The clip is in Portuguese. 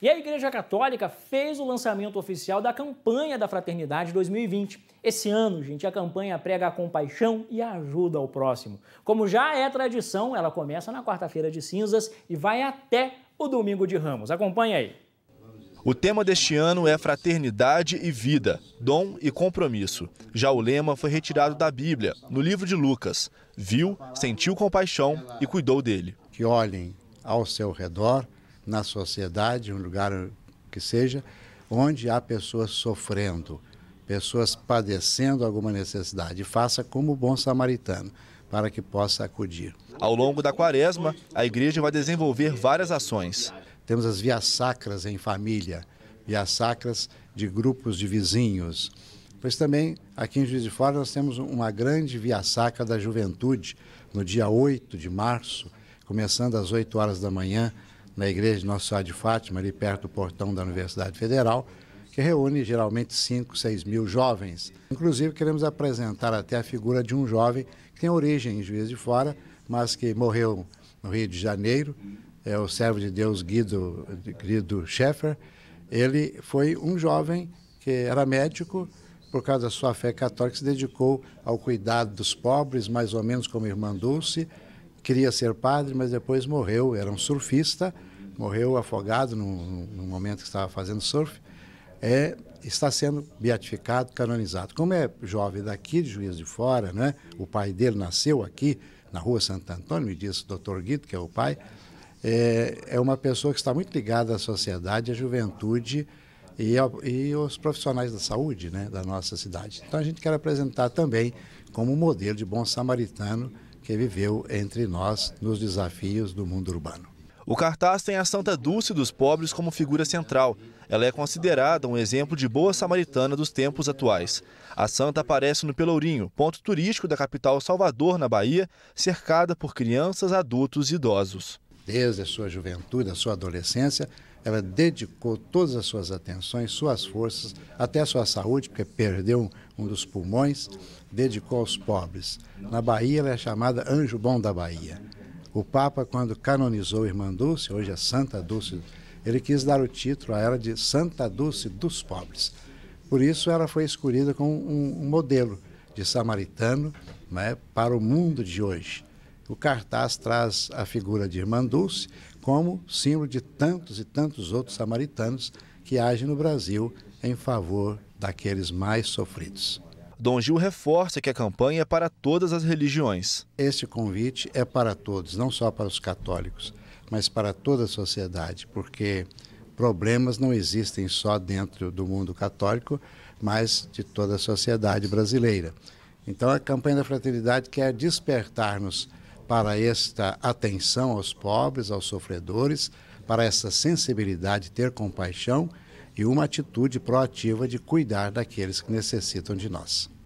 E a Igreja Católica fez o lançamento oficial da campanha da Fraternidade 2020. Esse ano, gente, a campanha prega a compaixão e ajuda ao próximo. Como já é tradição, ela começa na quarta-feira de cinzas e vai até o domingo de Ramos. Acompanhe aí. O tema deste ano é Fraternidade e Vida, Dom e Compromisso. Já o lema foi retirado da Bíblia, no livro de Lucas. Viu, sentiu compaixão e cuidou dele. Que olhem ao seu redor na sociedade, um lugar que seja, onde há pessoas sofrendo, pessoas padecendo alguma necessidade. Faça como o bom samaritano, para que possa acudir. Ao longo da quaresma, a igreja vai desenvolver várias ações. Temos as vias sacras em família, vias sacras de grupos de vizinhos. Pois também, aqui em Juiz de Fora, nós temos uma grande via sacra da juventude, no dia 8 de março, começando às 8 horas da manhã, na igreja de Nossa Senhora de Fátima, ali perto do portão da Universidade Federal, que reúne geralmente 5, 6 mil jovens. Inclusive, queremos apresentar até a figura de um jovem que tem origem em Juiz de Fora, mas que morreu no Rio de Janeiro, é o servo de Deus Guido, Guido Schaeffer. Ele foi um jovem que era médico, por causa da sua fé católica, se dedicou ao cuidado dos pobres, mais ou menos como irmã Dulce. Queria ser padre, mas depois morreu, era um surfista morreu afogado no, no momento que estava fazendo surf, é, está sendo beatificado, canonizado. Como é jovem daqui, de Juiz de Fora, né? o pai dele nasceu aqui, na rua Santo Antônio, me disse o doutor Guido, que é o pai, é, é uma pessoa que está muito ligada à sociedade, à juventude e, ao, e aos profissionais da saúde né? da nossa cidade. Então a gente quer apresentar também como um modelo de bom samaritano que viveu entre nós nos desafios do mundo urbano. O cartaz tem a Santa Dulce dos Pobres como figura central. Ela é considerada um exemplo de boa samaritana dos tempos atuais. A santa aparece no Pelourinho, ponto turístico da capital Salvador, na Bahia, cercada por crianças, adultos e idosos. Desde a sua juventude, a sua adolescência, ela dedicou todas as suas atenções, suas forças, até a sua saúde, porque perdeu um dos pulmões, dedicou aos pobres. Na Bahia, ela é chamada Anjo Bom da Bahia. O Papa, quando canonizou a Irmã Dulce, hoje é Santa Dulce, ele quis dar o título a ela de Santa Dulce dos Pobres. Por isso, ela foi escolhida como um, modelo de samaritano né, para o mundo de hoje. O cartaz traz a figura de Irmã Dulce como símbolo de tantos e tantos outros samaritanos que agem no Brasil em favor daqueles mais sofridos. Dom Gil reforça que a campanha é para todas as religiões. Este convite é para todos, não só para os católicos, mas para toda a sociedade, porque problemas não existem só dentro do mundo católico, mas de toda a sociedade brasileira. Então, a campanha da fraternidade quer despertar-nos para esta atenção aos pobres, aos sofredores, para essa sensibilidade, ter compaixão e uma atitude proativa de cuidar daqueles que necessitam de nós.